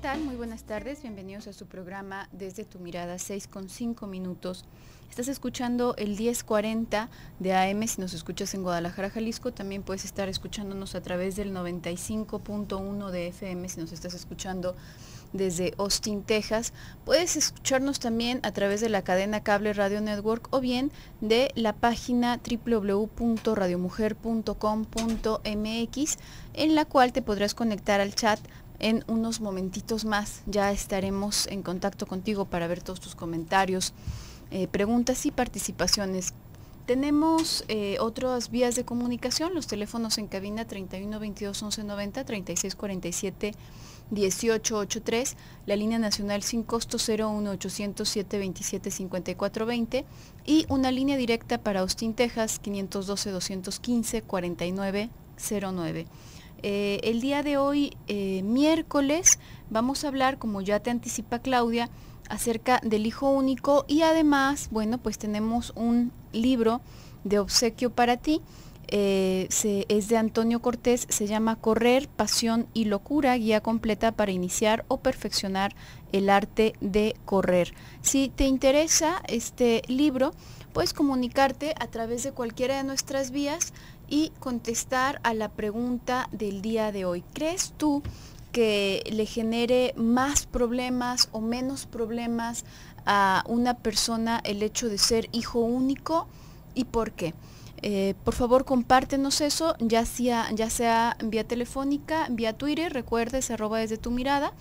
tal? Muy buenas tardes, bienvenidos a su programa Desde tu mirada, 6 con 5 minutos. Estás escuchando el 1040 de AM, si nos escuchas en Guadalajara, Jalisco, también puedes estar escuchándonos a través del 95.1 de FM, si nos estás escuchando desde Austin, Texas. Puedes escucharnos también a través de la cadena Cable Radio Network o bien de la página www.radiomujer.com.mx en la cual te podrás conectar al chat en unos momentitos más ya estaremos en contacto contigo para ver todos tus comentarios, eh, preguntas y participaciones. Tenemos eh, otras vías de comunicación, los teléfonos en cabina 31 22 11 90, 36 47 18 83, la línea nacional sin costo 01 807 27 54 20 y una línea directa para Austin, Texas 512 215 49 09. Eh, el día de hoy, eh, miércoles, vamos a hablar, como ya te anticipa Claudia, acerca del Hijo Único y además, bueno, pues tenemos un libro de obsequio para ti. Eh, es de Antonio Cortés, se llama Correr, Pasión y Locura, guía completa para iniciar o perfeccionar el arte de correr. Si te interesa este libro, puedes comunicarte a través de cualquiera de nuestras vías y contestar a la pregunta del día de hoy. ¿Crees tú que le genere más problemas o menos problemas a una persona el hecho de ser hijo único y por qué? Eh, por favor, compártenos eso, ya sea, ya sea vía telefónica, vía Twitter, recuerdes, arroba desde tu mirada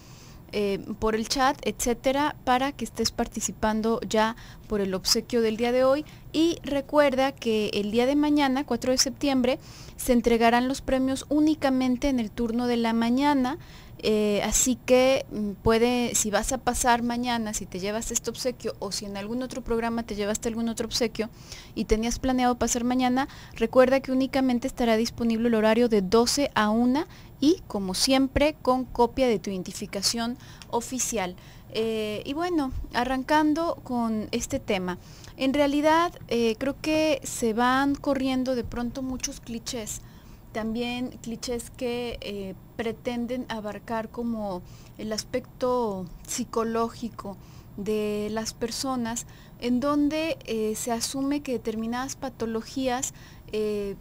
eh, por el chat, etcétera, para que estés participando ya por el obsequio del día de hoy. Y recuerda que el día de mañana, 4 de septiembre, se entregarán los premios únicamente en el turno de la mañana. Eh, así que mm, puede, si vas a pasar mañana, si te llevas este obsequio o si en algún otro programa te llevaste algún otro obsequio y tenías planeado pasar mañana, recuerda que únicamente estará disponible el horario de 12 a 1 y como siempre con copia de tu identificación oficial. Eh, y bueno, arrancando con este tema. En realidad eh, creo que se van corriendo de pronto muchos clichés también clichés que eh, pretenden abarcar como el aspecto psicológico de las personas, en donde eh, se asume que determinadas patologías eh,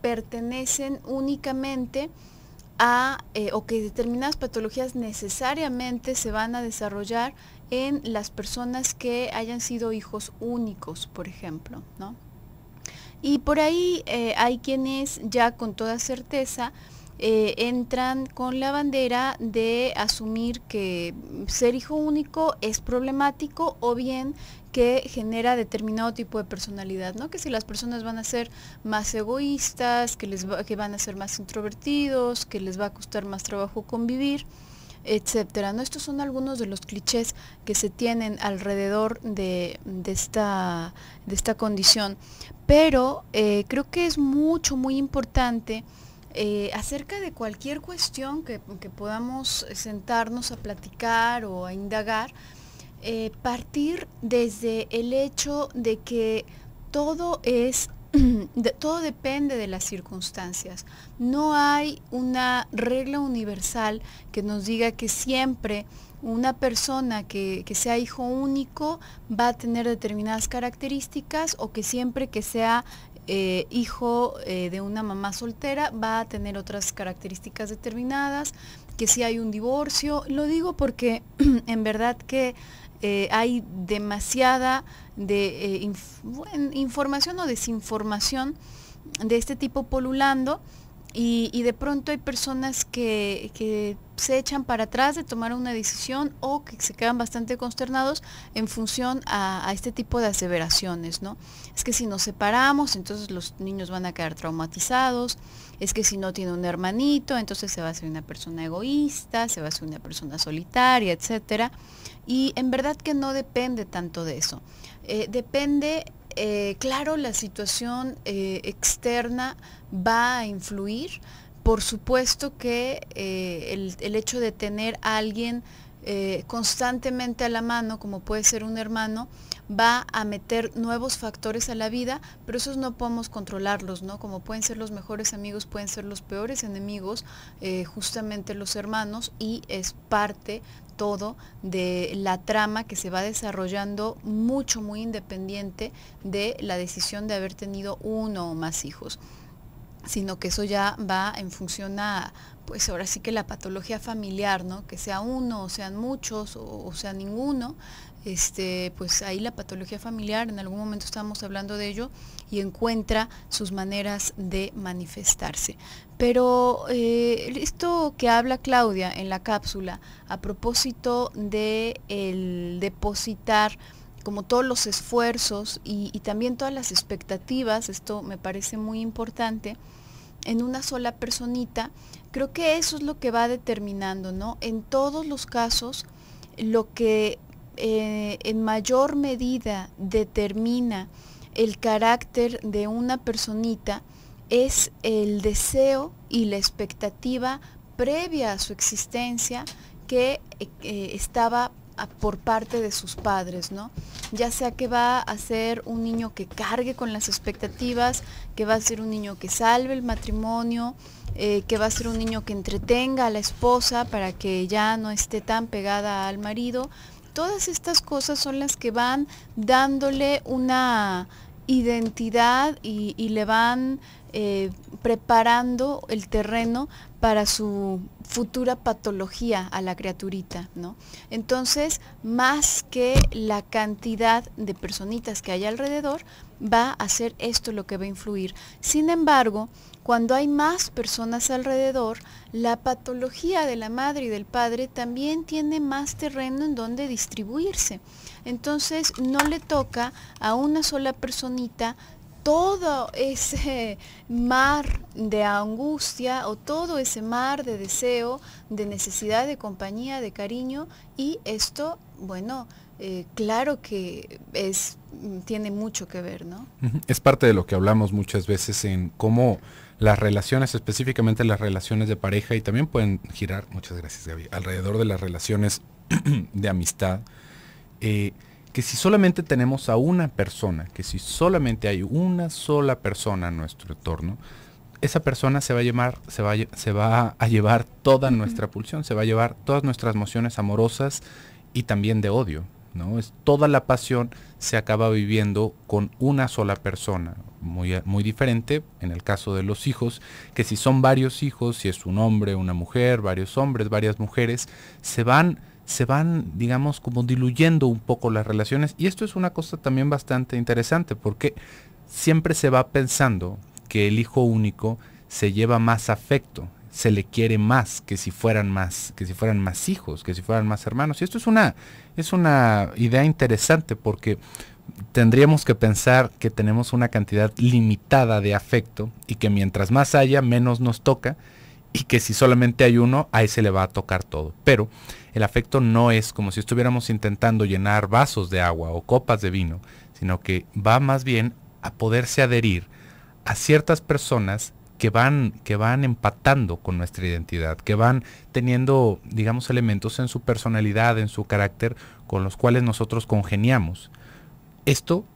pertenecen únicamente a, o que determinadas patologías necesariamente se van a desarrollar en las personas que hayan sido hijos únicos, por ejemplo, ¿no? Y por ahí eh, hay quienes ya con toda certeza eh, entran con la bandera de asumir que ser hijo único es problemático o bien que genera determinado tipo de personalidad, ¿no? Que si las personas van a ser más egoístas, que, les que van a ser más introvertidos, que les va a costar más trabajo convivir etcétera. ¿no? Estos son algunos de los clichés que se tienen alrededor de, esta, de esta, condición. Pero eh, creo que es mucho, muy importante eh, acerca de cualquier cuestión que, podamos sentarnos a platicar o a indagar, eh, partir desde el hecho de que todo es todo depende de las circunstancias. No hay una regla universal que nos diga que siempre una persona que, sea hijo único va a tener determinadas características o que siempre que sea eh, hijo eh, de una mamá soltera va a tener otras características determinadas, que si hay un divorcio. Lo digo porque en verdad que eh, hay demasiada eh, información o desinformación de este tipo polulando y, de pronto hay personas que, se echan para atrás de tomar una decisión o que se quedan bastante consternados en función a, este tipo de aseveraciones, ¿no? Es que si nos separamos, entonces los niños van a quedar traumatizados, es que si no tiene un hermanito, entonces se va a ser una persona egoísta, se va a ser una persona solitaria, etcétera. Y en verdad que no depende tanto de eso. Eh, depende eh, claro, la situación eh, externa va a influir. Por supuesto que eh, el, hecho de tener a alguien constantemente a la mano, como puede ser un hermano, va a meter nuevos factores a la vida, pero esos no podemos controlarlos, ¿no? Como pueden ser los mejores amigos, pueden ser los peores enemigos, justamente los hermanos, y es parte todo de la trama que se va desarrollando mucho, muy independiente de la decisión de haber tenido uno o más hijos sino que eso ya va en función a, pues ahora sí que la patología familiar, ¿no? Que sea uno, o sean muchos, o sea ninguno, este, pues ahí la patología familiar, en algún momento estábamos hablando de ello, y encuentra sus maneras de manifestarse. Pero eh, esto que habla Claudia en la cápsula a propósito de el depositar como todos los esfuerzos y, y también todas las expectativas, esto me parece muy importante, en una sola personita, creo que eso es lo que va determinando, ¿no? En todos los casos, lo que eh, en mayor medida determina el carácter de una personita es el deseo y la expectativa previa a su existencia que eh, estaba por parte de sus padres, ¿no? Ya sea que va a ser un niño que cargue con las expectativas, que va a ser un niño que salve el matrimonio, eh, que va a ser un niño que entretenga a la esposa para que ya no esté tan pegada al marido, todas estas cosas son las que van dándole una identidad y, le van eh, preparando el terreno para su futura patología a la criaturita, ¿no? Entonces, más que la cantidad de personitas que hay alrededor, va a ser esto lo que va a influir. Sin embargo, cuando hay más personas alrededor, la patología de la madre y del padre también tiene más terreno en donde distribuirse. Entonces no le toca a una sola personita todo ese mar de angustia o todo ese mar de deseo, de necesidad de compañía, de cariño y esto, bueno, eh, claro que es, tiene mucho que ver, ¿no? Es parte de lo que hablamos muchas veces en cómo las relaciones, específicamente las relaciones de pareja y también pueden girar, muchas gracias Gaby, alrededor de las relaciones de amistad. Eh, que si solamente tenemos a una persona, que si solamente hay una sola persona en nuestro entorno, esa persona se va a llevar, se se va a llevar toda nuestra pulsión, se va a llevar todas nuestras emociones amorosas y también de odio. Es, toda la pasión se acaba viviendo con una sola persona, muy, muy diferente en el caso de los hijos, que si son varios hijos, si es un hombre, una mujer, varios hombres, varias mujeres, se van se van, digamos, como diluyendo un poco las relaciones. Y esto es una cosa también bastante interesante, porque siempre se va pensando que el hijo único se lleva más afecto se le quiere más que si fueran más, que si fueran más hijos, que si fueran más hermanos. Y esto es una, es una idea interesante porque tendríamos que pensar que tenemos una cantidad limitada de afecto y que mientras más haya, menos nos toca y que si solamente hay uno, ahí se le va a tocar todo. Pero el afecto no es como si estuviéramos intentando llenar vasos de agua o copas de vino, sino que va más bien a poderse adherir a ciertas personas que van, que van empatando con nuestra identidad, que van teniendo, digamos, elementos en su personalidad, en su carácter, con los cuales nosotros congeniamos. Esto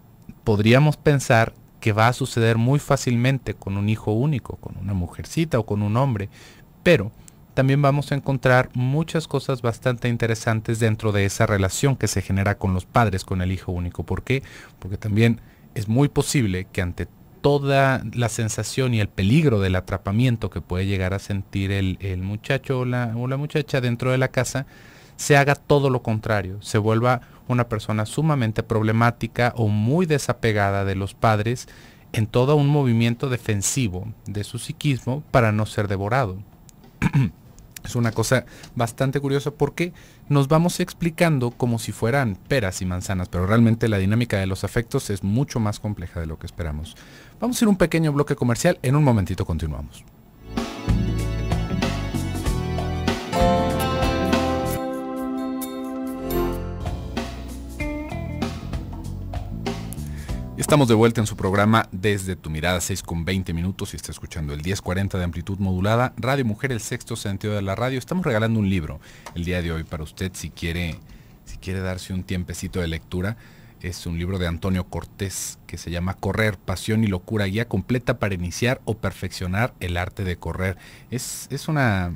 podríamos pensar que va a suceder muy fácilmente con un hijo único, con una mujercita o con un hombre, pero también vamos a encontrar muchas cosas bastante interesantes dentro de esa relación que se genera con los padres, con el hijo único. ¿Por qué? Porque también es muy posible que ante toda la sensación y el peligro del atrapamiento que puede llegar a sentir el, muchacho o la, o la muchacha dentro de la casa, se haga todo lo contrario, se vuelva una persona sumamente problemática o muy desapegada de los padres en todo un movimiento defensivo de su psiquismo para no ser devorado. es una cosa bastante curiosa porque nos vamos explicando como si fueran peras y manzanas, pero realmente la dinámica de los afectos es mucho más compleja de lo que esperamos. Vamos a ir un pequeño bloque comercial, en un momentito continuamos. Estamos de vuelta en su programa Desde tu mirada 6 con 20 minutos y está escuchando el 1040 de amplitud modulada, Radio Mujer, el sexto sentido de la radio. Estamos regalando un libro el día de hoy para usted si quiere, si quiere darse un tiempecito de lectura es un libro de Antonio Cortés que se llama Correr, Pasión y Locura, guía completa para iniciar o perfeccionar el arte de correr. Es, una...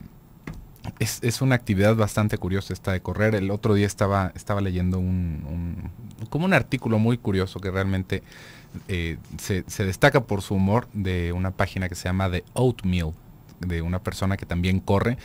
Es, una actividad bastante curiosa esta de correr. El otro día estaba, estaba leyendo un, como un artículo muy curioso que realmente eh, se, se, destaca por su humor de una página que se llama The Oatmeal, de una persona que también corre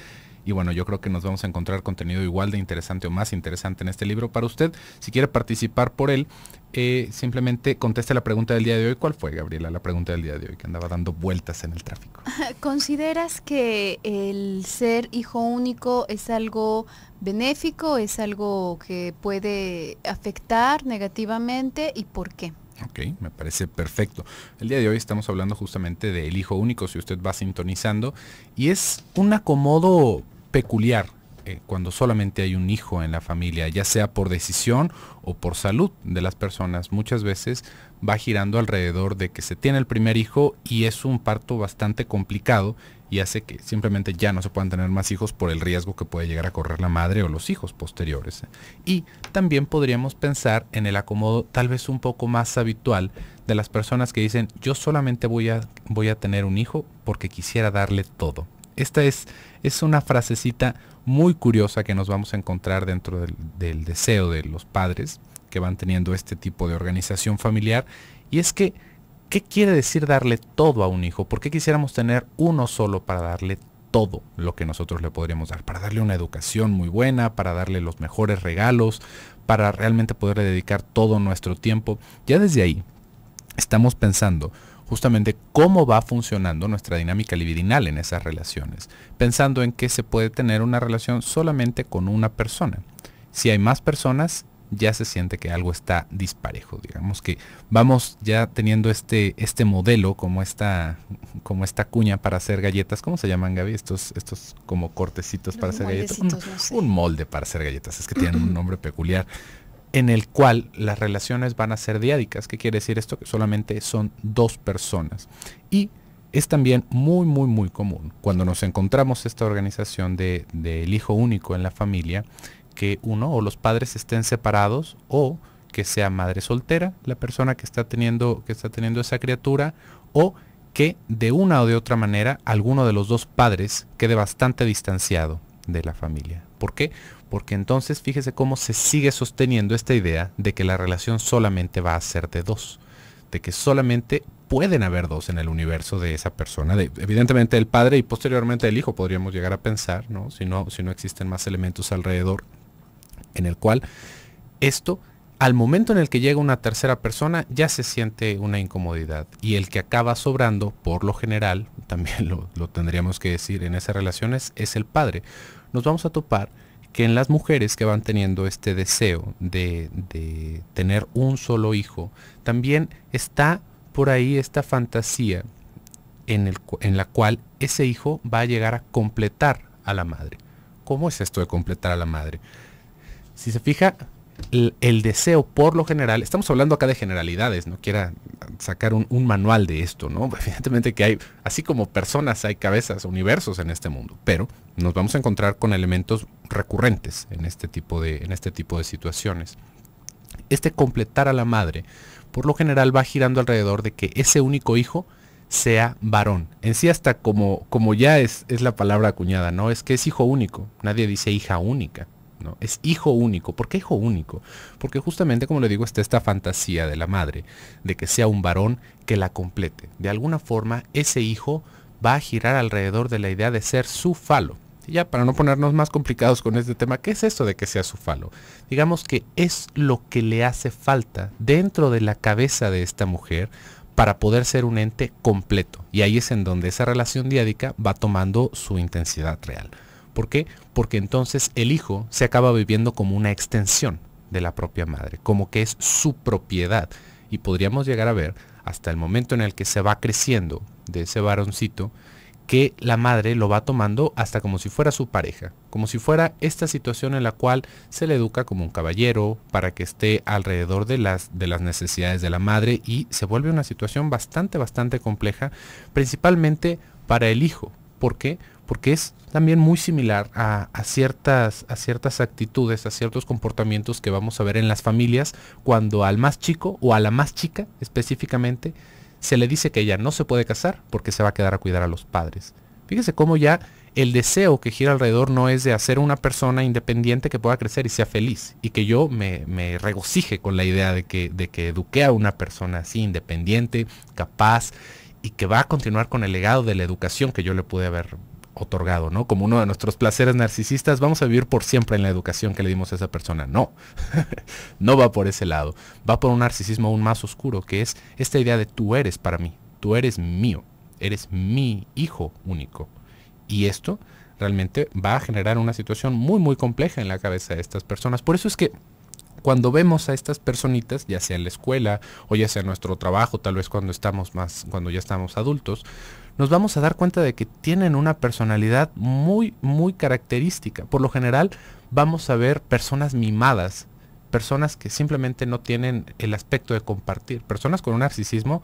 y bueno, yo creo que nos vamos a encontrar contenido igual de interesante o más interesante en este libro para usted. Si quiere participar por él, eh, simplemente conteste la pregunta del día de hoy. ¿Cuál fue, Gabriela, la pregunta del día de hoy que andaba dando vueltas en el tráfico? ¿Consideras que el ser hijo único es algo benéfico, es algo que puede afectar negativamente y por qué? Ok, me parece perfecto. El día de hoy estamos hablando justamente del hijo único, si usted va sintonizando, y es un acomodo peculiar eh, cuando solamente hay un hijo en la familia, ya sea por decisión o por salud de las personas. Muchas veces va girando alrededor de que se tiene el primer hijo y es un parto bastante complicado y hace que simplemente ya no se puedan tener más hijos por el riesgo que puede llegar a correr la madre o los hijos posteriores. Y también podríamos pensar en el acomodo tal vez un poco más habitual de las personas que dicen yo solamente voy a, voy a tener un hijo porque quisiera darle todo esta es, es una frasecita muy curiosa que nos vamos a encontrar dentro del, del deseo de los padres que van teniendo este tipo de organización familiar. Y es que, ¿qué quiere decir darle todo a un hijo? ¿Por qué quisiéramos tener uno solo para darle todo lo que nosotros le podríamos dar, para darle una educación muy buena, para darle los mejores regalos, para realmente poderle dedicar todo nuestro tiempo. Ya desde ahí estamos pensando justamente cómo va funcionando nuestra dinámica libidinal en esas relaciones, pensando en que se puede tener una relación solamente con una persona. Si hay más personas, ya se siente que algo está disparejo, digamos que vamos ya teniendo este, este modelo, como esta, como esta cuña para hacer galletas, ¿cómo se llaman Gaby? Estos, estos como cortecitos para hacer galletas. un, molde para hacer galletas, es que tienen un nombre peculiar en el cual las relaciones van a ser diádicas. ¿Qué quiere decir esto? Que solamente son dos personas. Y es también muy, muy, muy común cuando nos encontramos esta organización del de, hijo único en la familia, que uno o los padres estén separados o que sea madre soltera la persona que está teniendo, que está teniendo esa criatura o que de una o de otra manera alguno de los dos padres quede bastante distanciado de la familia. ¿Por qué? porque entonces fíjese cómo se sigue sosteniendo esta idea de que la relación solamente va a ser de dos, de que solamente pueden haber dos en el universo de esa persona, evidentemente el padre y posteriormente el hijo podríamos llegar a pensar, ¿no? Si, no, si no existen más elementos alrededor, en el cual esto al momento en el que llega una tercera persona ya se siente una incomodidad y el que acaba sobrando, por lo general, también lo, lo tendríamos que decir en esas relaciones, es el padre. Nos vamos a topar que en las mujeres que van teniendo este deseo de, de tener un solo hijo, también está por ahí esta fantasía en, el, en la cual ese hijo va a llegar a completar a la madre. ¿Cómo es esto de completar a la madre? Si se fija, el, deseo por lo general, estamos hablando acá de generalidades, no quiera sacar un, manual de esto, ¿no? Evidentemente que hay, así como personas, hay cabezas, universos en este mundo, pero nos vamos a encontrar con elementos recurrentes en este tipo de, en este tipo de situaciones. Este completar a la madre, por lo general va girando alrededor de que ese único hijo sea varón. En sí hasta como, como ya es, es la palabra acuñada, ¿no? Es que es hijo único, nadie dice hija única es hijo único. ¿Por qué hijo único? Porque justamente, como le digo, está esta fantasía de la madre, de que sea un varón que la complete. De alguna forma, ese hijo va a girar alrededor de la idea de ser su falo. Y ya para no ponernos más complicados con este tema, ¿qué es esto de que sea su falo? Digamos que es lo que le hace falta dentro de la cabeza de esta mujer para poder ser un ente completo. Y ahí es en donde esa relación diádica va tomando su intensidad real. ¿Por qué? Porque entonces el hijo se acaba viviendo como una extensión de la propia madre, como que es su propiedad. Y podríamos llegar a ver hasta el momento en el que se va creciendo de ese varoncito, que la madre lo va tomando hasta como si fuera su pareja, como si fuera esta situación en la cual se le educa como un caballero para que esté alrededor de las, de las necesidades de la madre y se vuelve una situación bastante, bastante compleja, principalmente para el hijo. ¿Por qué? porque es también muy similar a, ciertas, a ciertas actitudes, a ciertos comportamientos que vamos a ver en las familias cuando al más chico o a la más chica específicamente se le dice que ella no se puede casar porque se va a quedar a cuidar a los padres. Fíjese cómo ya el deseo que gira alrededor no es de hacer una persona independiente que pueda crecer y sea feliz y que yo me, regocije con la idea de que, de que eduque a una persona así independiente, capaz y que va a continuar con el legado de la educación que yo le pude haber otorgado, ¿no? Como uno de nuestros placeres narcisistas, vamos a vivir por siempre en la educación que le dimos a esa persona. No, no va por ese lado. Va por un narcisismo aún más oscuro, que es esta idea de tú eres para mí, tú eres mío, eres mi hijo único. Y esto realmente va a generar una situación muy, muy compleja en la cabeza de estas personas. Por eso es que cuando vemos a estas personitas, ya sea en la escuela o ya sea en nuestro trabajo, tal vez cuando estamos más, cuando ya estamos adultos, nos vamos a dar cuenta de que tienen una personalidad muy, muy característica. Por lo general vamos a ver personas mimadas, personas que simplemente no tienen el aspecto de compartir, personas con un narcisismo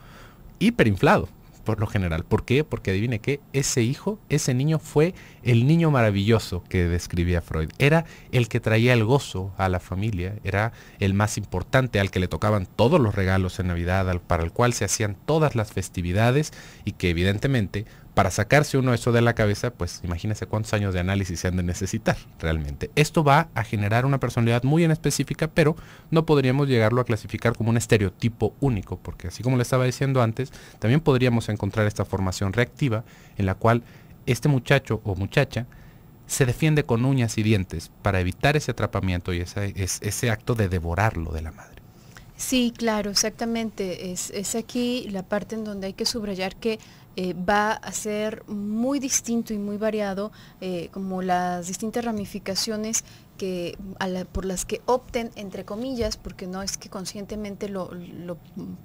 hiperinflado por lo general. ¿Por qué? Porque adivine que ese hijo, ese niño fue el niño maravilloso que describía Freud. Era el que traía el gozo a la familia, era el más importante, al que le tocaban todos los regalos en Navidad, para el cual se hacían todas las festividades y que evidentemente para sacarse uno eso de la cabeza, pues imagínense cuántos años de análisis se han de necesitar realmente. Esto va a generar una personalidad muy en específica, pero no podríamos llegarlo a clasificar como un estereotipo único, porque así como le estaba diciendo antes, también podríamos encontrar esta formación reactiva en la cual este muchacho o muchacha se defiende con uñas y dientes para evitar ese atrapamiento y ese, acto de devorarlo de la madre. Sí, claro, exactamente. es aquí la parte en donde hay que subrayar que eh, va a ser muy distinto y muy variado eh, como las distintas ramificaciones por las que opten, entre comillas, porque no es que conscientemente lo,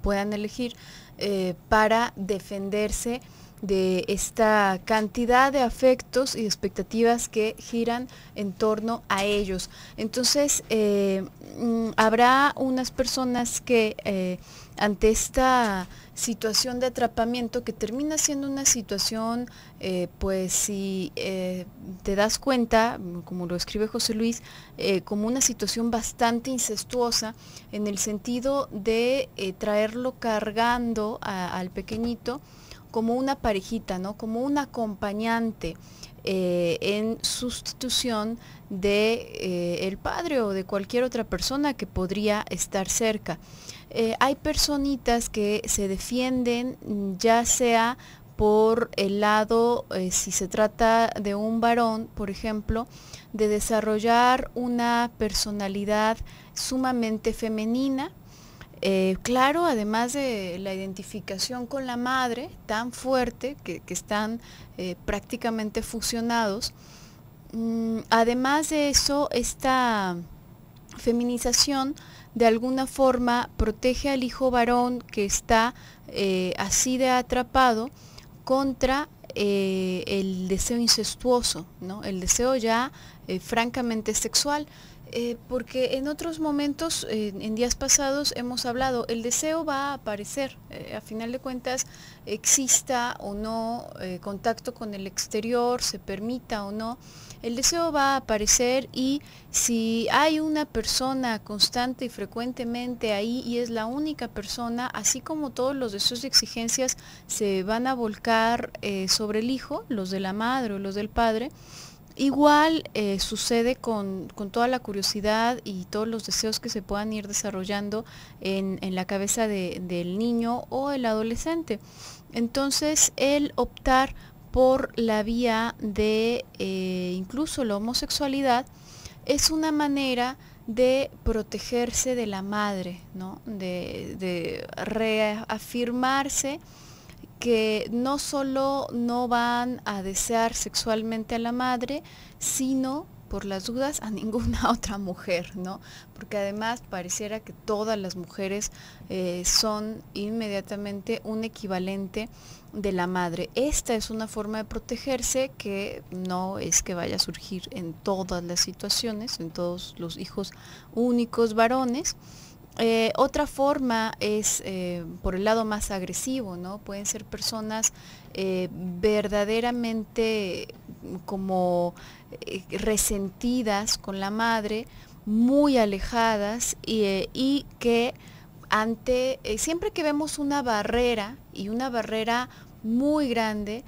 puedan elegir, eh, para defenderse de esta cantidad de afectos y expectativas que giran en torno a ellos. Entonces, eh, mm, habrá unas personas que eh, ante esta situación de atrapamiento que termina siendo una situación, eh, pues si te das cuenta, como lo escribe José Luis, como una situación bastante incestuosa en el sentido de traerlo cargando al pequeñito como una parejita, ¿no? como un acompañante eh, en sustitución de eh, el padre o de cualquier otra persona que podría estar cerca. Eh, hay personitas que se defienden mm, ya sea por el lado, si se trata de un varón, por ejemplo, de desarrollar una personalidad sumamente femenina eh, claro, además de la identificación con la madre tan fuerte, que, están eh, prácticamente fusionados, mm, además de eso, esta feminización de alguna forma protege al hijo varón que está eh, así de atrapado contra el deseo incestuoso, ¿no? el deseo ya francamente sexual. Eh, porque en otros momentos, en días pasados, hemos hablado, el deseo va a aparecer. Eh, a final de cuentas, exista o no eh, contacto con el exterior, se permita o no, el deseo va a aparecer y si hay una persona constante y frecuentemente ahí y es la única persona, así como todos los deseos y exigencias se van a volcar sobre el hijo, los de la madre o los del padre, Igual eh, sucede con, toda la curiosidad y todos los deseos que se puedan ir desarrollando en, la cabeza del niño o el adolescente. Entonces, el optar por la vía de eh, incluso la homosexualidad es una manera de protegerse de la madre, ¿no? de reafirmarse que no solo no van a desear sexualmente a la madre, sino por las dudas a ninguna otra mujer, ¿no? Porque además pareciera que todas las mujeres eh, son inmediatamente un equivalente de la madre. Esta es una forma de protegerse que no es que vaya a surgir en todas las situaciones, en todos los hijos únicos varones, eh, otra forma es eh, por el lado más agresivo, ¿no? Pueden ser personas eh, verdaderamente mm, como resentidas con la madre, muy alejadas y, y que ante, siempre que vemos una barrera y una barrera muy grande,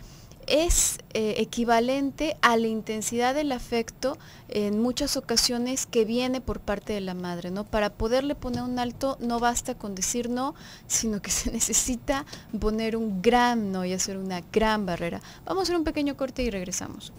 es eh, equivalente a la intensidad del afecto en muchas ocasiones que viene por parte de la madre, ¿no? Para poderle poner un alto no basta con decir no, sino que se necesita poner un gran no y hacer una gran barrera. Vamos a hacer un pequeño corte y regresamos.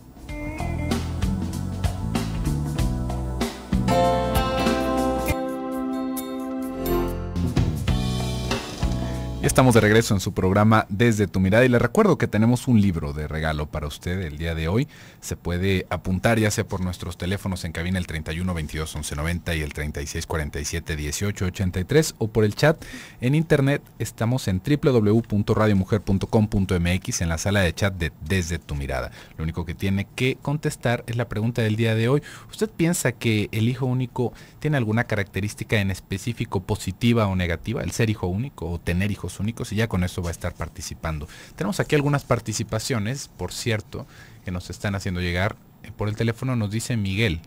Ya estamos de regreso en su programa Desde tu mirada y le recuerdo que tenemos un libro de regalo para usted el día de hoy. Se puede apuntar ya sea por nuestros teléfonos en cabina el 31 22 11 90 y el 36 47 18 83 o por el chat en internet. Estamos en www.radiomujer.com.mx en la sala de chat de Desde tu mirada. Lo único que tiene que contestar es la pregunta del día de hoy. ¿Usted piensa que el hijo único tiene alguna característica en específico positiva o negativa? El ser hijo único o tener hijos únicos y ya con eso va a estar participando. Tenemos aquí algunas participaciones, por cierto, que nos están haciendo llegar. Eh, por el teléfono nos dice Miguel.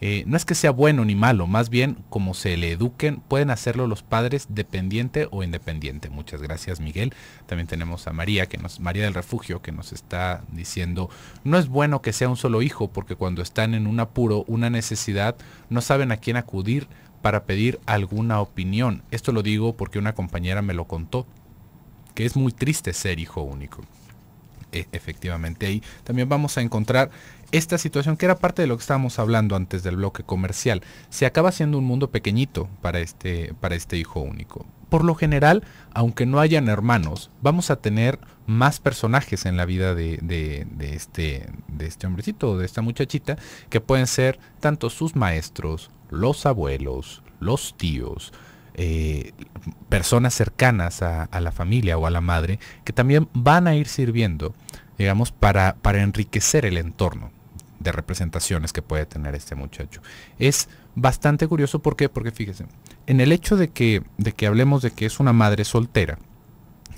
Eh, no es que sea bueno ni malo, más bien como se le eduquen, pueden hacerlo los padres dependiente o independiente. Muchas gracias Miguel. También tenemos a María, que nos, María del Refugio, que nos está diciendo, no es bueno que sea un solo hijo, porque cuando están en un apuro, una necesidad, no saben a quién acudir para pedir alguna opinión. Esto lo digo porque una compañera me lo contó, que es muy triste ser hijo único. E, efectivamente ahí también vamos a encontrar esta situación que era parte de lo que estábamos hablando antes del bloque comercial. Se acaba siendo un mundo pequeñito para este, para este hijo único por lo general, aunque no hayan hermanos, vamos a tener más personajes en la vida de, este, de este hombrecito o de esta muchachita, que pueden ser tanto sus maestros, los abuelos, los tíos, eh, personas cercanas a, la familia o a la madre, que también van a ir sirviendo, digamos, para enriquecer el entorno de representaciones que puede tener este muchacho. Es bastante curioso, ¿por qué? Porque fíjese, en el hecho de que, de que hablemos de que es una madre soltera,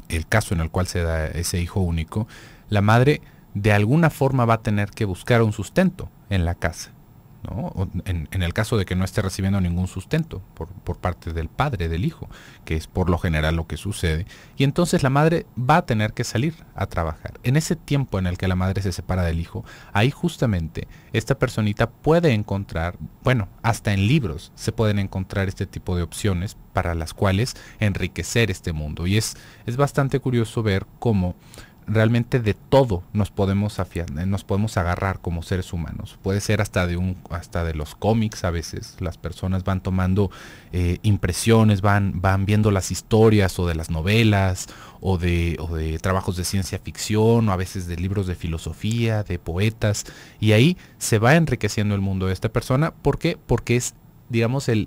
el caso en el cual se da ese hijo único, la madre de alguna forma va a tener que buscar un sustento en la casa. En, el caso de que no esté recibiendo ningún sustento por, parte del padre, del hijo, que es por lo general lo que sucede, y entonces la madre va a tener que salir a trabajar. En ese tiempo en el que la madre se separa del hijo, ahí justamente esta personita puede encontrar, bueno, hasta en libros se pueden encontrar este tipo de opciones para las cuales enriquecer este mundo. Y es, es bastante curioso ver cómo realmente de todo nos podemos afiar, eh, nos podemos agarrar como seres humanos. Puede ser hasta de un, hasta de los cómics a veces. Las personas van tomando eh, impresiones, van, van viendo las historias o de las novelas o de, o de trabajos de ciencia ficción o a veces de libros de filosofía, de poetas. Y ahí se va enriqueciendo el mundo de esta persona. ¿Por qué? Porque es digamos, el,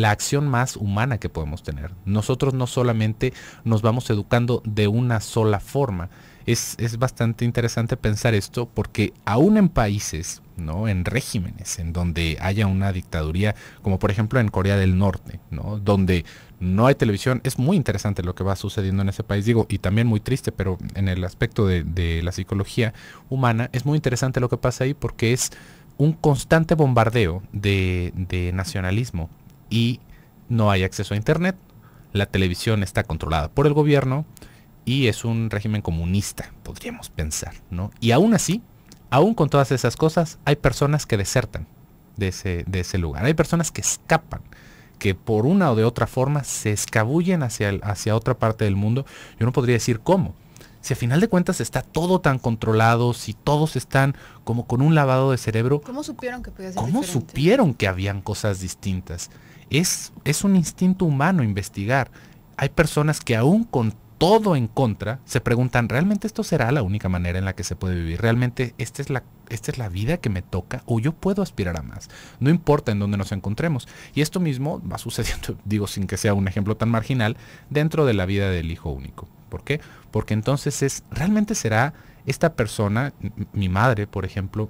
la acción más humana que podemos tener. Nosotros no solamente nos vamos educando de una sola forma. Es, es bastante interesante pensar esto porque aún en países, ¿no? en regímenes, en donde haya una dictaduría, como por ejemplo en Corea del Norte, ¿no? donde no hay televisión, es muy interesante lo que va sucediendo en ese país, digo, y también muy triste, pero en el aspecto de la psicología humana, es muy interesante lo que pasa ahí porque es un constante bombardeo de, nacionalismo y no hay acceso a Internet, la televisión está controlada por el gobierno y es un régimen comunista, podríamos pensar, ¿no? Y aún así, aún con todas esas cosas, hay personas que desertan de ese, lugar, hay personas que escapan que por una o de otra forma se escabullen hacia otra parte del mundo. Yo no podría decir cómo, si a final de cuentas está todo tan controlado, si todos están como con un lavado de cerebro. ¿Cómo supieron que podía ¿Cómo supieron que habían cosas distintas? Es, es un instinto humano investigar. Hay personas que aún con todo en contra, se preguntan, ¿realmente esto será la única manera en la que se puede vivir? ¿Realmente esta es la, esta es la vida que me toca o yo puedo aspirar a más? No importa en dónde nos encontremos. Y esto mismo va sucediendo, digo sin que sea un ejemplo tan marginal, dentro de la vida del hijo único. ¿Por qué? Porque entonces es, ¿realmente será esta persona, mi madre, por ejemplo,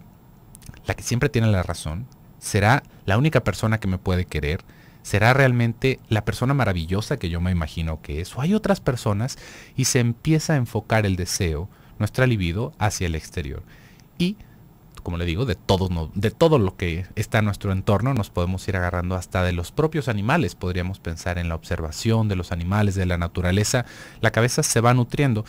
la que siempre tiene la razón? ¿Será la única persona que me puede querer? ¿Será realmente la persona maravillosa que yo me imagino que es? ¿O hay otras personas? Y se empieza a enfocar el deseo, nuestra libido, hacia el exterior. Y, como le digo, de todo, de todo lo que está en nuestro entorno nos podemos ir agarrando hasta de los propios animales. Podríamos pensar en la observación de los animales, de la naturaleza. La cabeza se va nutriendo.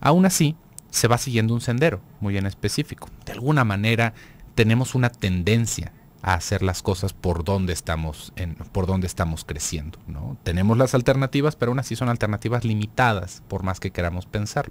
Aún así, se va siguiendo un sendero muy en específico. De alguna manera tenemos una tendencia a hacer las cosas por donde estamos, en, por estamos creciendo. ¿no? Tenemos las alternativas, pero aún así son alternativas limitadas, por más que queramos pensar.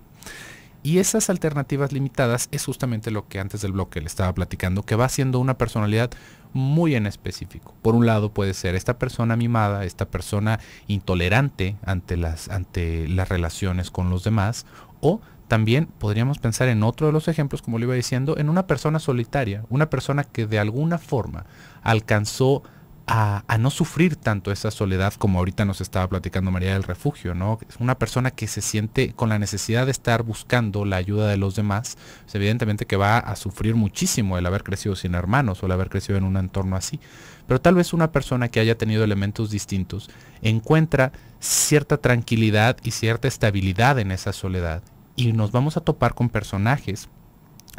Y esas alternativas limitadas es justamente lo que antes del bloque le estaba platicando, que va siendo una personalidad muy en específico. Por un lado puede ser esta persona mimada, esta persona intolerante ante las, ante las relaciones con los demás, o también podríamos pensar en otro de los ejemplos, como le iba diciendo, en una persona solitaria, una persona que de alguna forma alcanzó a, no sufrir tanto esa soledad como ahorita nos estaba platicando María del Refugio, ¿no? Una persona que se siente con la necesidad de estar buscando la ayuda de los demás, pues evidentemente que va a sufrir muchísimo el haber crecido sin hermanos o el haber crecido en un entorno así. Pero tal vez una persona que haya tenido elementos distintos encuentra cierta tranquilidad y cierta estabilidad en esa soledad y nos vamos a topar con personajes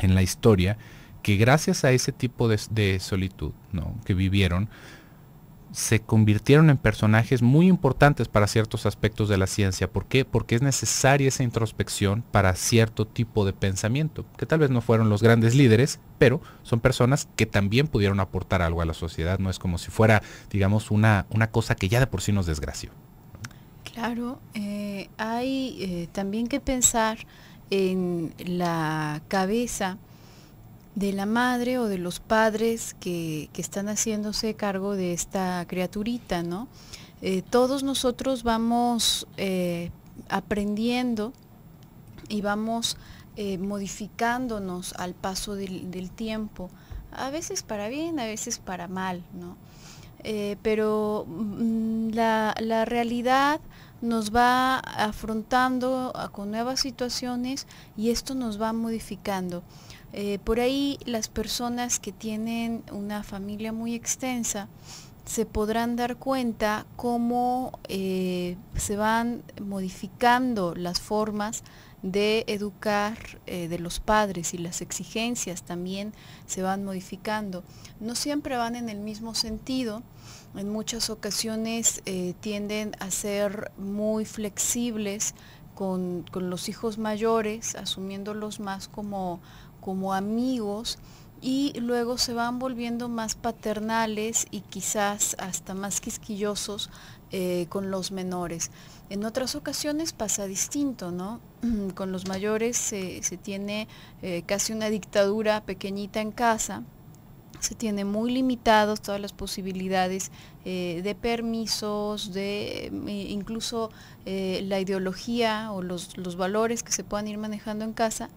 en la historia que gracias a ese tipo de, solitud que vivieron, se convirtieron en personajes muy importantes para ciertos aspectos de la ciencia. ¿Por qué? Porque es necesaria esa introspección para cierto tipo de pensamiento, que tal vez no fueron los grandes líderes, pero son personas que también pudieron aportar algo a la sociedad. No es como si fuera, digamos, una, una cosa que ya de por sí nos desgració. Claro, eh, hay eh, también que pensar en la cabeza de la madre o de los padres que, están haciéndose cargo de esta criaturita, ¿no? Eh, todos nosotros vamos aprendiendo y vamos modificándonos al paso del, tiempo, a veces para bien, a veces para mal, ¿no? pero mm, la, la realidad nos va afrontando con nuevas situaciones y esto nos va modificando. Eh, por ahí las personas que tienen una familia muy extensa se podrán dar cuenta cómo eh, se van modificando las formas de educar eh, de los padres y las exigencias también se van modificando. No siempre van en el mismo sentido, en muchas ocasiones eh, tienden a ser muy flexibles con, los hijos mayores, asumiéndolos más como, como amigos y luego se van volviendo más paternales y quizás hasta más quisquillosos eh, con los menores. En otras ocasiones pasa distinto, ¿no? Con los mayores se tiene eh, casi una dictadura pequeñita en casa se tiene muy limitados todas las posibilidades eh, de permisos, de eh, incluso eh, la ideología o los, los, valores que se puedan ir manejando en casa.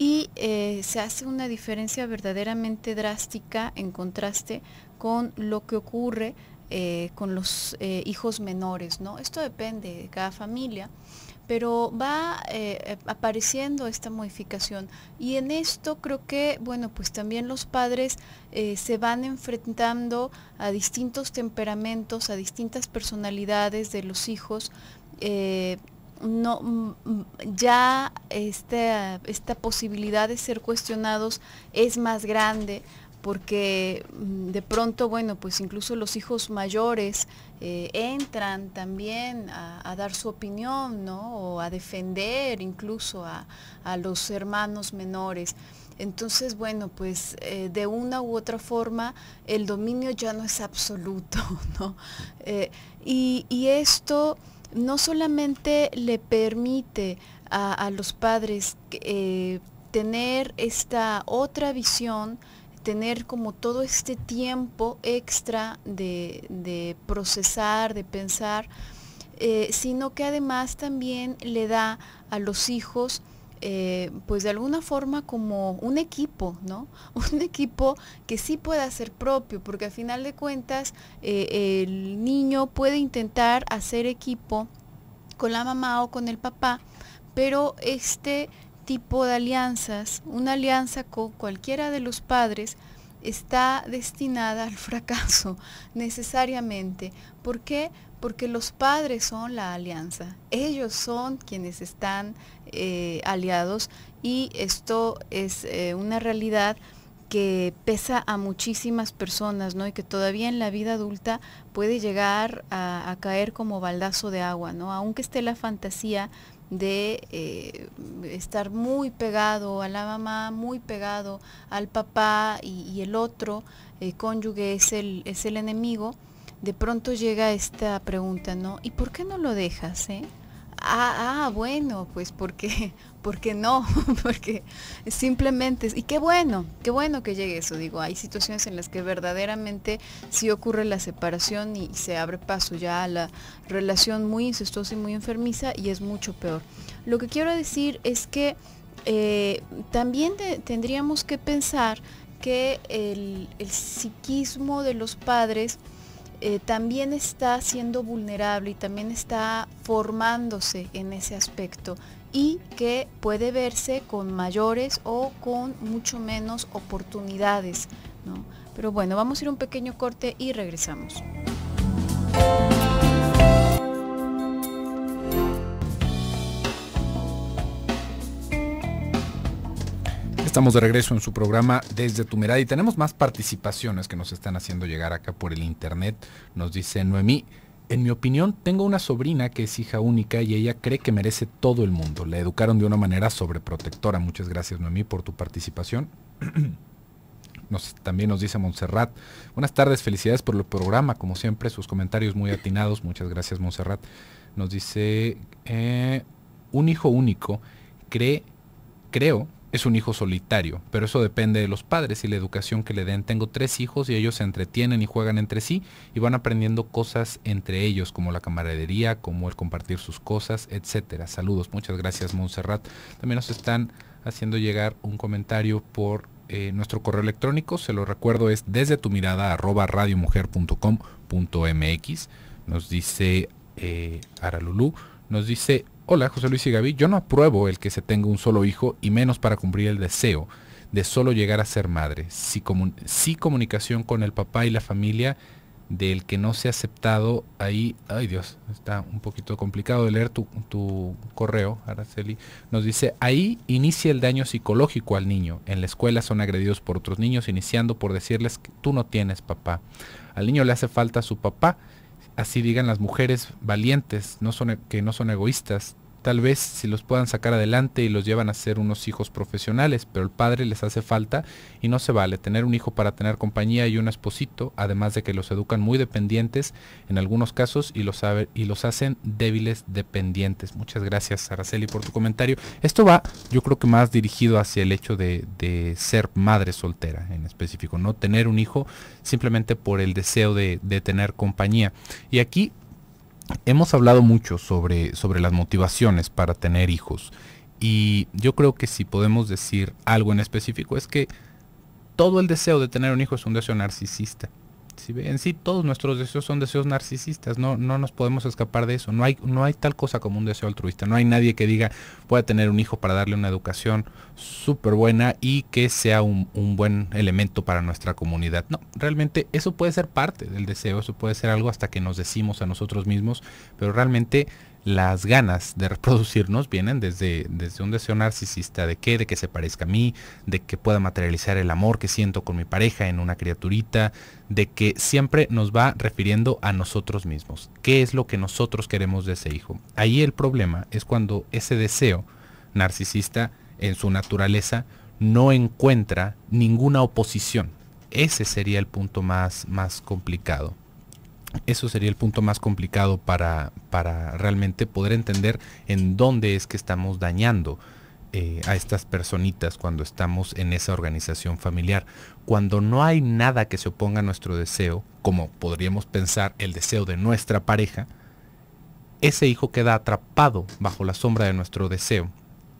Y se hace una diferencia verdaderamente drástica en contraste con lo que ocurre eh, con los eh, hijos menores, ¿no? Esto depende de cada familia, pero va eh, apareciendo esta modificación y en esto creo que, bueno, pues también los padres se van enfrentando a distintos temperamentos, a distintas personalidades de los hijos no mm, ya esta posibilidad de ser cuestionados es más grande porque mm, de pronto, bueno, pues incluso los hijos mayores eh, entran también a, dar su opinión, ¿no? O a defender incluso a, los hermanos menores. Entonces, bueno, pues eh, de una u otra forma el dominio ya no es absoluto, ¿no? Eh, y, esto no solamente le permite a, a los padres tener esta otra visión, tener como todo este tiempo extra de, de procesar, de pensar, eh, sino que además también le da a los hijos eh, pues de alguna forma como un equipo, ¿no? Un equipo que sí pueda ser propio, porque al final de cuentas eh, el niño puede intentar hacer equipo con la mamá o con el papá, pero este tipo de alianzas, una alianza con cualquiera de los padres, está destinada al fracaso necesariamente. ¿Por qué? Porque los padres son la alianza. Ellos son quienes están eh, aliados y esto es eh, una realidad que pesa a muchísimas personas, ¿no? Y que todavía en la vida adulta puede llegar a, a caer como baldazo de agua, ¿no? Aunque esté la fantasía de eh, estar muy pegado a la mamá, muy pegado al papá y, el otro eh, cónyuge es el, es el enemigo, de pronto llega esta pregunta, ¿no? ¿Y por qué no lo dejas? Eh? Ah, ah, bueno, pues porque ¿Por qué no, porque simplemente, y qué bueno, qué bueno que llegue eso, digo, hay situaciones en las que verdaderamente sí ocurre la separación y se abre paso ya a la relación muy incestuosa y muy enfermiza y es mucho peor. Lo que quiero decir es que eh, también tendríamos que pensar que el, psiquismo de los padres, eh, también está siendo vulnerable y también está formándose en ese aspecto y que puede verse con mayores o con mucho menos oportunidades. Pero bueno, vamos a ir un pequeño corte y regresamos. Estamos de regreso en su programa desde tu y tenemos más participaciones que nos están haciendo llegar acá por el internet. Nos dice Noemí, en mi opinión, tengo una sobrina que es hija única y ella cree que merece todo el mundo. La educaron de una manera sobreprotectora. Muchas gracias, Noemí, por tu participación. Nos, también nos dice Montserrat. Buenas tardes, felicidades por el programa, como siempre, sus comentarios muy atinados. Muchas gracias, Montserrat. Nos dice, eh, un hijo único cree, creo es un hijo solitario, pero eso depende de los padres y la educación que le den. Tengo tres hijos y ellos se entretienen y juegan entre sí y van aprendiendo cosas entre ellos, como la camaradería, como el compartir sus cosas, etcétera. Saludos, muchas gracias Montserrat. También nos están haciendo llegar un comentario por eh, nuestro correo electrónico, se lo recuerdo, es desde tu mirada arroba radiomujer.com.mx. Nos dice eh, Aralulú, nos dice Hola, José Luis y Gaby, yo no apruebo el que se tenga un solo hijo y menos para cumplir el deseo de solo llegar a ser madre. Si, comunicación con el papá y la familia del que no se ha aceptado ahí, ay Dios, está un poquito complicado de leer tu, correo, Araceli, nos dice, ahí inicia el daño psicológico al niño. En la escuela son agredidos por otros niños, iniciando por decirles que tú no tienes papá. Al niño le hace falta su papá, así digan las mujeres valientes, no son, e-, que no son egoístas, Tal vez si los puedan sacar adelante y los llevan a ser unos hijos profesionales, pero el padre les hace falta y no se vale tener un hijo para tener compañía y un esposito, además de que los educan muy dependientes en algunos casos y los, y los hacen débiles dependientes. Muchas gracias Araceli por tu comentario. Esto va yo creo que más dirigido hacia el hecho de, ser madre soltera en específico, no tener un hijo simplemente por el deseo de, de tener compañía. Y aquí hemos hablado mucho sobre, las motivaciones para tener hijos. Y yo creo que si podemos decir algo en específico es que todo el deseo de tener un hijo es un deseo narcisista. ¿sí? En sí todos nuestros deseos son deseos narcisistas, no, no nos podemos escapar de eso, no hay, no hay tal cosa como un deseo altruista, no hay nadie que diga voy a tener un hijo para darle una educación súper buena y que sea un, un buen elemento para nuestra comunidad. No, realmente eso puede ser parte del deseo, eso puede ser algo hasta que nos decimos a nosotros mismos, pero realmente las ganas de reproducirnos vienen desde, desde un deseo narcisista de que, de que se parezca a mí, de que pueda materializar el amor que siento con mi pareja en una criaturita, de que siempre nos va refiriendo a nosotros mismos. ¿Qué es lo que nosotros queremos de ese hijo? Ahí el problema es cuando ese deseo narcisista en su naturaleza no encuentra ninguna oposición. Ese sería el punto más, más complicado. Eso sería el punto más complicado para, realmente poder entender en dónde es que estamos dañando eh, a estas personitas cuando estamos en esa organización familiar. Cuando no hay nada que se oponga a nuestro deseo, como podríamos pensar el deseo de nuestra pareja, ese hijo queda atrapado bajo la sombra de nuestro deseo.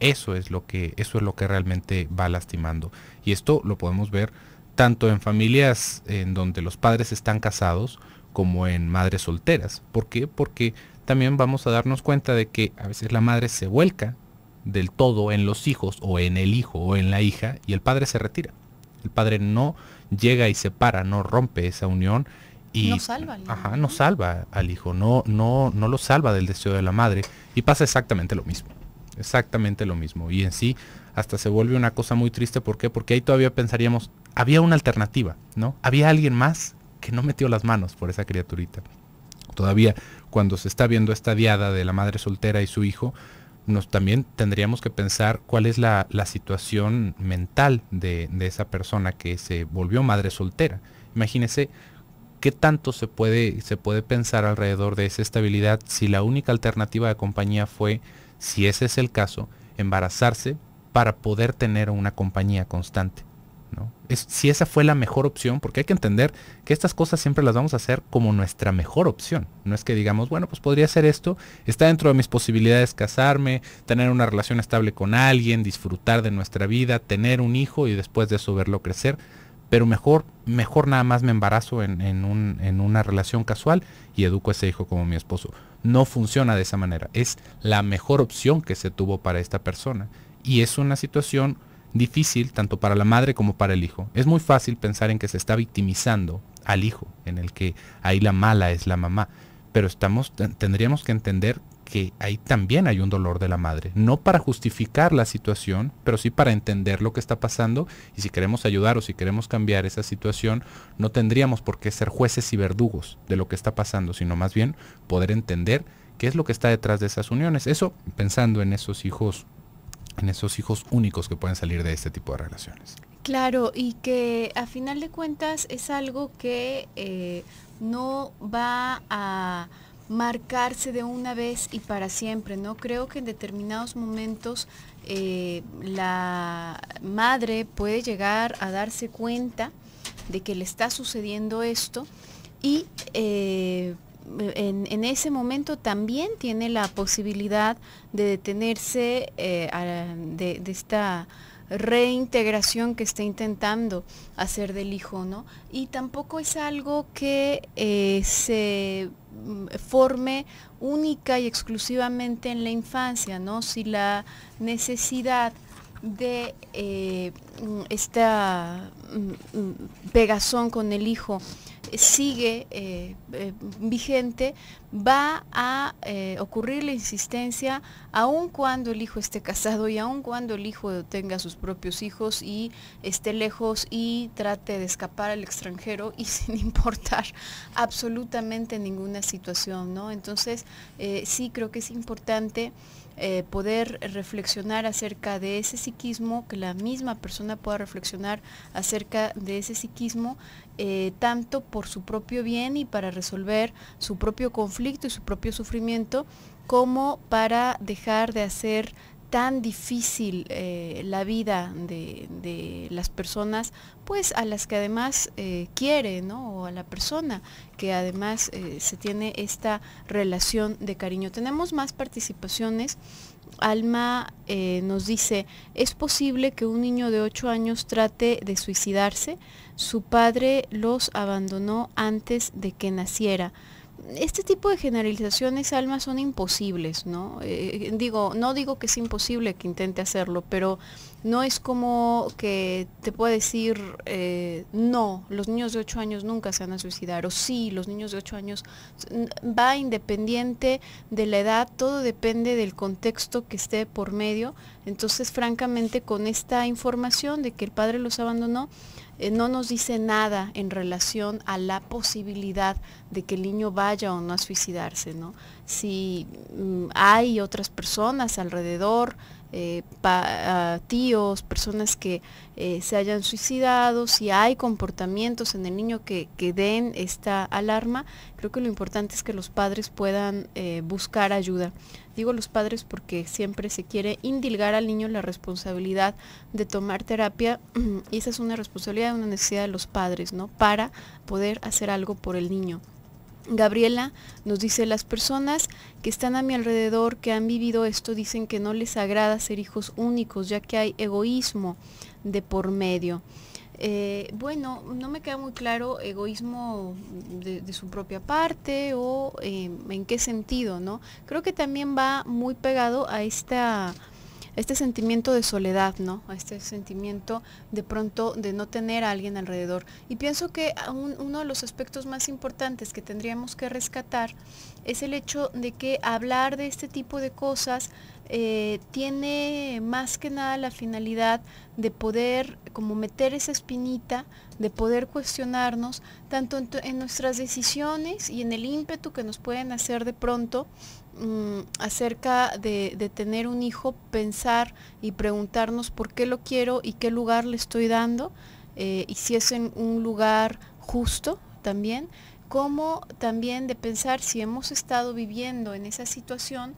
Eso es lo que, eso es lo que realmente va lastimando. Y esto lo podemos ver tanto en familias en donde los padres están casados como en madres solteras. ¿Por qué? Porque también vamos a darnos cuenta de que a veces la madre se vuelca del todo en los hijos o en el hijo o en la hija y el padre se retira. El padre no llega y se para, no rompe esa unión y no salva al hijo. Ajá, no salva al hijo, no, no, no lo salva del deseo de la madre y pasa exactamente lo mismo. Exactamente lo mismo. Y en sí hasta se vuelve una cosa muy triste. ¿Por qué? Porque ahí todavía pensaríamos, había una alternativa, ¿no? Había alguien más que no metió las manos por esa criaturita. Todavía cuando se está viendo esta diada de la madre soltera y su hijo, nos también tendríamos que pensar cuál es la, situación mental de, esa persona que se volvió madre soltera. Imagínese qué tanto se puede, se puede pensar alrededor de esa estabilidad si la única alternativa de compañía fue, si ese es el caso, embarazarse para poder tener una compañía constante. Es, si esa fue la mejor opción, porque hay que entender que estas cosas siempre las vamos a hacer como nuestra mejor opción. No es que digamos, bueno, pues podría ser esto, está dentro de mis posibilidades casarme, tener una relación estable con alguien, disfrutar de nuestra vida, tener un hijo y después de eso verlo crecer. Pero mejor, mejor nada más me embarazo en, en una relación casual y educo a ese hijo como mi esposo. No funciona de esa manera. Es la mejor opción que se tuvo para esta persona. Y es una situación difícil tanto para la madre como para el hijo. Es muy fácil pensar en que se está victimizando al hijo, en el que ahí la mala es la mamá, pero tendríamos que entender que ahí también hay un dolor de la madre, no para justificar la situación, pero sí para entender lo que está pasando y si queremos ayudar o si queremos cambiar esa situación, no tendríamos por qué ser jueces y verdugos de lo que está pasando, sino más bien poder entender qué es lo que está detrás de esas uniones. Eso pensando en esos hijos en esos hijos únicos que pueden salir de este tipo de relaciones. Claro, y que a final de cuentas es algo que eh, no va a marcarse de una vez y para siempre, ¿no? Creo que en determinados momentos eh, la madre puede llegar a darse cuenta de que le está sucediendo esto y eh, en, ese momento también tiene la posibilidad de detenerse eh, de, esta reintegración que está intentando hacer del hijo, ¿no? Y tampoco es algo que eh, se mm, forme única y exclusivamente en la infancia, ¿no? Si la necesidad de eh, mm, esta mm, mm, pegazón con el hijo sigue eh, eh, vigente, va a ocurrir la insistencia aun cuando el hijo esté casado y aun cuando el hijo tenga sus propios hijos y esté lejos y trate de escapar al extranjero y sin importar absolutamente ninguna situación, ¿no? Entonces sí creo que es importante eh, poder reflexionar acerca de ese psiquismo, que la misma persona pueda reflexionar acerca de ese psiquismo, eh, tanto por su propio bien y para resolver su propio conflicto y su propio sufrimiento, como para dejar de hacer tan difícil eh, la vida de, las personas, pues a las que además eh, quiere, ¿no? O a la persona que además eh, se tiene esta relación de cariño. Tenemos más participaciones. Alma nos dice, ¿es posible que un niño de 8 años trate de suicidarse? Su padre los abandonó antes de que naciera este tipo de generalizaciones, Alma, son imposibles, ¿no? Eh, eh, digo, no digo que es imposible que intente hacerlo, pero no es como que te pueda decir, eh, no, los niños de 8 años nunca se van a suicidar, o sí, los niños de 8 años, va independiente de la edad, todo depende del contexto que esté por medio. Entonces, francamente, con esta información de que el padre los abandonó, eh, no nos dice nada en relación a la posibilidad de que el niño vaya o no a suicidarse, Si mm, hay otras personas alrededor, eh, ah, tíos, personas que eh, se hayan suicidado, si hay comportamientos en el niño que, den esta alarma, creo que lo importante es que los padres puedan buscar ayuda. Digo los padres porque siempre se quiere indilgar al niño la responsabilidad de tomar terapia y esa es una responsabilidad, una necesidad de los padres, ¿no? Para poder hacer algo por el niño. Gabriela nos dice, las personas que están a mi alrededor, que han vivido esto, dicen que no les agrada ser hijos únicos, ya que hay egoísmo de por medio. Eh, bueno, no me queda muy claro egoísmo de, su propia parte o em, en qué sentido, ¿no? Creo que también va muy pegado a este sentimiento de soledad, ¿no? A Este sentimiento de pronto de no tener a alguien alrededor. Y pienso que uno de los aspectos más importantes que tendríamos que rescatar es el hecho de que hablar de este tipo de cosas eh, tiene más que nada la finalidad de poder como meter esa espinita, de poder cuestionarnos tanto en, nuestras decisiones y en el ímpetu que nos pueden hacer de pronto mm, acerca de, tener un hijo, pensar y preguntarnos por qué lo quiero y qué lugar le estoy dando. Eh, y si es en un lugar justo también, como también de pensar si hemos estado viviendo en esa situación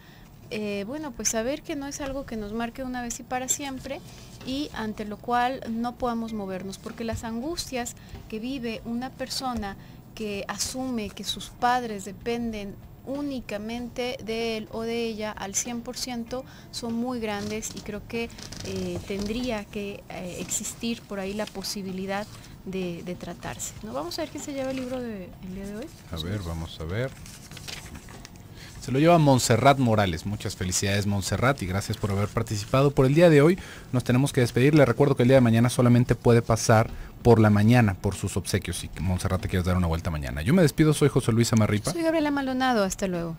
eh, bueno, pues saber que no es algo que nos marque una vez y para siempre y ante lo cual no podamos movernos, porque las angustias que vive una persona que asume que sus padres dependen únicamente de él o de ella al 100% son muy grandes y creo que eh, tendría que eh, existir por ahí la posibilidad de, tratarse. ¿no? Vamos a ver qué se lleva el libro del de, día de hoy. A ver, vamos a ver. Se lo lleva Montserrat Morales. Muchas felicidades Monserrat y gracias por haber participado. Por el día de hoy nos tenemos que despedir. Le recuerdo que el día de mañana solamente puede pasar por la mañana por sus obsequios. Y Monserrat te quieres dar una vuelta mañana. Yo me despido, soy José Luis Amarripa. Soy Gabriela Maldonado, hasta luego.